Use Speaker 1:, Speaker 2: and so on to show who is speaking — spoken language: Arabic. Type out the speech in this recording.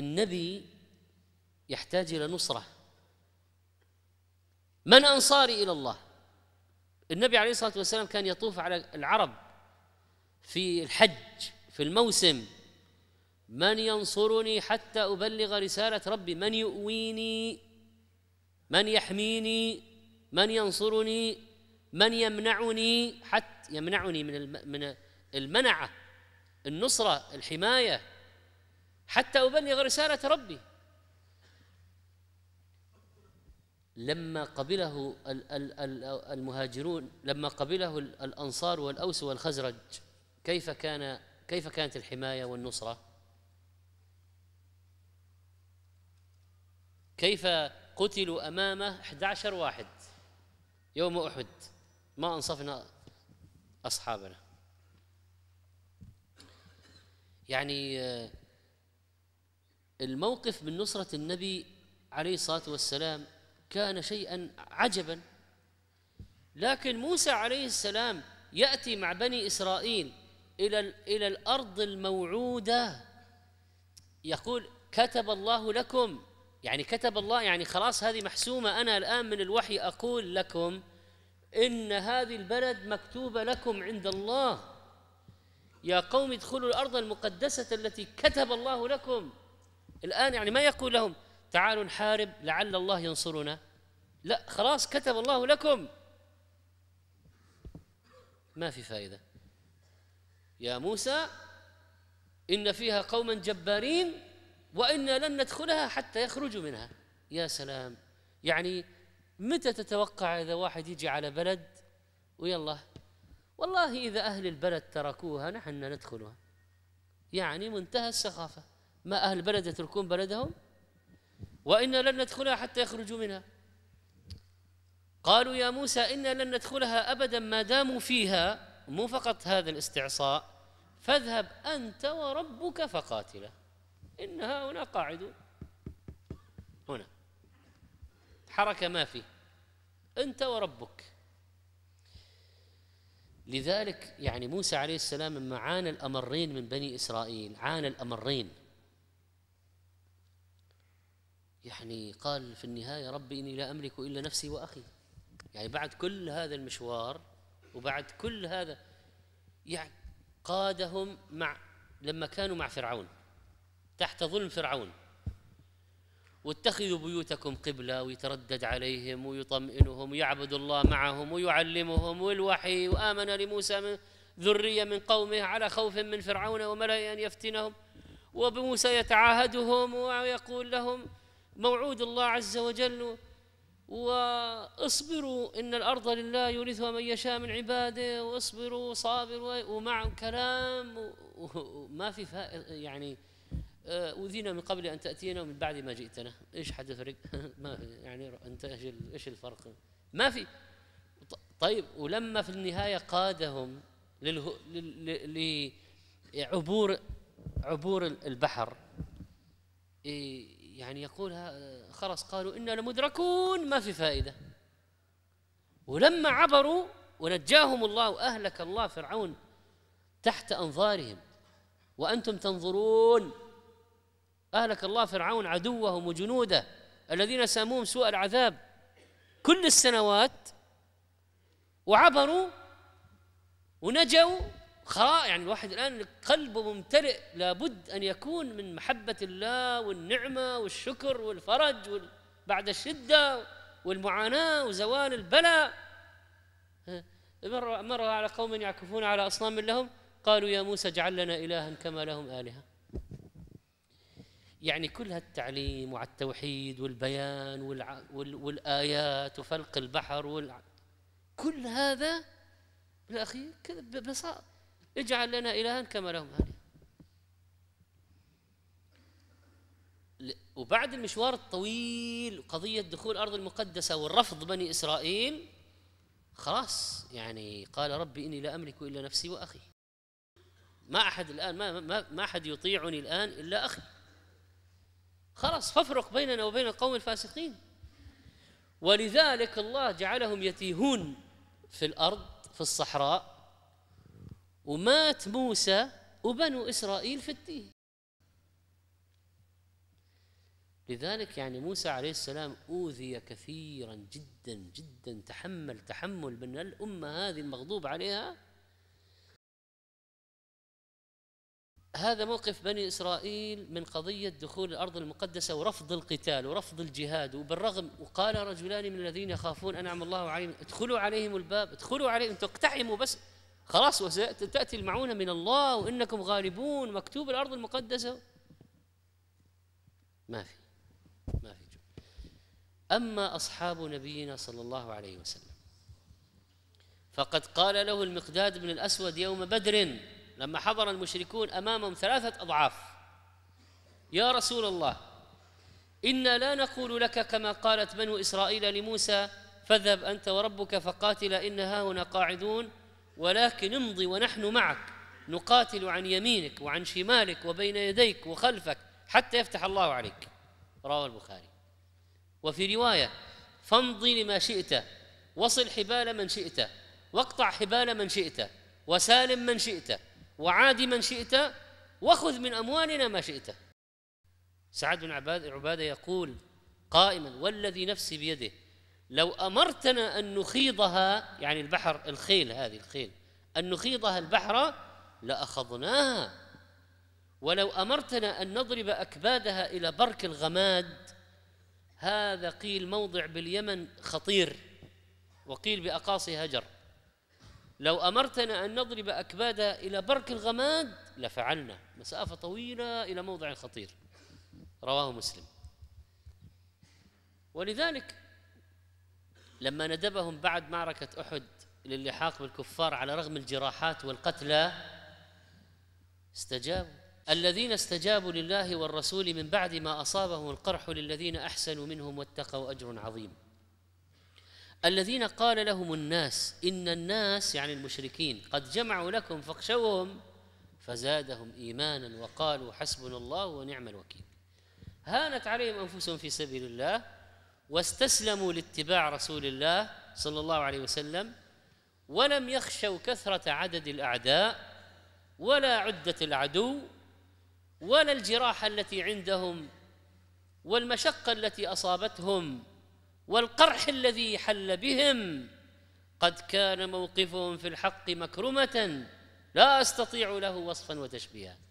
Speaker 1: النبي يحتاج إلى نصرة من أنصاري إلى الله النبي عليه الصلاة والسلام كان يطوف على العرب في الحج في الموسم من ينصرني حتى أبلغ رسالة ربي من يؤويني من يحميني من ينصرني من يمنعني حتى يمنعني من من المنعة النصرة الحماية حتى أبلغ رسالة ربي لما قبله المهاجرون لما قبله الأنصار والأوس والخزرج كيف كان كيف كانت الحماية والنصرة كيف قتلوا أمامه 11 واحد يوم أحد ما أنصفنا أصحابنا يعني الموقف من نصرة النبي عليه الصلاة والسلام كان شيئا عجبا لكن موسى عليه السلام يأتي مع بني إسرائيل إلى إلى الأرض الموعودة يقول كتب الله لكم يعني كتب الله يعني خلاص هذه محسومة أنا الآن من الوحي أقول لكم إن هذه البلد مكتوبة لكم عند الله يا قوم ادخلوا الأرض المقدسة التي كتب الله لكم الآن يعني ما يقول لهم تعالوا نحارب لعل الله ينصرنا لا خلاص كتب الله لكم ما في فائدة يا موسى إن فيها قوما جبارين وإنا لن ندخلها حتى يخرجوا منها يا سلام يعني متى تتوقع إذا واحد يجي على بلد ويلا والله إذا أهل البلد تركوها نحن ندخلها يعني منتهى السخافة ما أهل بلد يتركون بلدهم وإنا لن ندخلها حتى يخرجوا منها قالوا يا موسى إنا لن ندخلها أبدا ما داموا فيها مو فقط هذا الاستعصاء فاذهب أنت وربك فقاتلا إن هنا قاعدون هنا حركة ما في أنت وربك لذلك يعني موسى عليه السلام لما عانى الأمرين من بني إسرائيل عانى الأمرين يعني قال في النهاية ربي إني لا أملك إلا نفسي وأخي يعني بعد كل هذا المشوار وبعد كل هذا يعني قادهم مع لما كانوا مع فرعون تحت ظلم فرعون واتخذوا بيوتكم قبلة ويتردد عليهم ويطمئنهم ويعبد الله معهم ويعلمهم والوحي وآمن لموسى من ذرية من قومه على خوف من فرعون وملئ أن يفتنهم وبموسى يتعاهدهم ويقول لهم موعود الله عز وجل واصبروا إن الأرض لله يورثها من يشاء من عباده واصبروا صابر ومع كلام وما في يعني أوذينا آه، من قبل أن تأتينا ومن بعد ما جئتنا إيش فرق ما في يعني أنت إيش الفرق ما في طيب ولما في النهاية قادهم لعبور عبور البحر يعني يقول آه، خلاص قالوا إنا لمدركون ما في فائدة ولما عبروا ونجاهم الله وأهلك الله فرعون تحت أنظارهم وأنتم تنظرون أهلك الله فرعون عدوهم وجنوده الذين ساموهم سوء العذاب كل السنوات وعبروا ونجوا خلاص يعني الواحد الآن قلبه ممتلئ لابد أن يكون من محبة الله والنعمة والشكر والفرج بعد الشدة والمعاناة وزوال البلاء مر, مر على قوم يعكفون على أصنام لهم قالوا يا موسى اجعل لنا إلها كما لهم آلهة يعني كل هالتعليم وعلى التوحيد والبيان والع... وال... والآيات وفلق البحر وال... كل هذا بالأخير كذا ببساطة اجعل لنا إلها كما لهم آلهة وبعد المشوار الطويل قضية دخول الأرض المقدسة والرفض بني إسرائيل خلاص يعني قال ربي إني لا أملك إلا نفسي وأخي ما أحد الآن ما, ما, ما أحد يطيعني الآن إلا أخي خلاص فافرق بيننا وبين القوم الفاسقين ولذلك الله جعلهم يتيهون في الأرض في الصحراء ومات موسى وبنو إسرائيل في التيه لذلك يعني موسى عليه السلام أوذي كثيرا جدا جدا تحمل تحمل من الأمة هذه المغضوب عليها هذا موقف بني إسرائيل من قضية دخول الأرض المقدسة ورفض القتال ورفض الجهاد وبالرغم وقال رجلان من الذين يخافون أنعم الله عليهم ادخلوا عليهم الباب ادخلوا عليهم تقتحموا بس خلاص وتأتي المعونة من الله وإنكم غالبون مكتوب الأرض المقدسة ما في ما في أما أصحاب نبينا صلى الله عليه وسلم فقد قال له المقداد بن الأسود يوم بدر لما حضر المشركون أمامهم ثلاثة أضعاف يا رسول الله إنا لا نقول لك كما قالت بنو إسرائيل لموسى فاذهب أنت وربك فقاتل إن هاهنا قاعدون ولكن امضي ونحن معك نقاتل عن يمينك وعن شمالك وبين يديك وخلفك حتى يفتح الله عليك رواه البخاري وفي روايه فامضي لما شئت وصل حبال من شئت واقطع حبال من شئت وسالم من شئت وعاد من شئت وخذ من اموالنا ما شئت سعد بن عباده يقول قائما والذي نفسي بيده لو امرتنا ان نخيضها يعني البحر الخيل هذه الخيل ان نخيضها البحر لاخذناها ولو امرتنا ان نضرب اكبادها الى برك الغماد هذا قيل موضع باليمن خطير وقيل باقاصي هجر لو امرتنا ان نضرب اكبادها الى برك الغماد لفعلنا مسافه طويله الى موضع خطير رواه مسلم ولذلك لما ندبهم بعد معركة أحد للحاق بالكفار على رغم الجراحات والقتلى استجابوا الذين استجابوا لله والرسول من بعد ما أصابهم القرح للذين أحسنوا منهم واتقوا أجر عظيم الذين قال لهم الناس إن الناس يعني المشركين قد جمعوا لكم فاخشوهم فزادهم إيمانا وقالوا حسبنا الله ونعم الوكيل هانت عليهم أنفسهم في سبيل الله واستسلموا لاتباع رسول الله صلى الله عليه وسلم ولم يخشوا كثرة عدد الأعداء ولا عدة العدو ولا الجراح التي عندهم والمشقة التي أصابتهم والقرح الذي حل بهم قد كان موقفهم في الحق مكرمة لا أستطيع له وصفا وتشبيها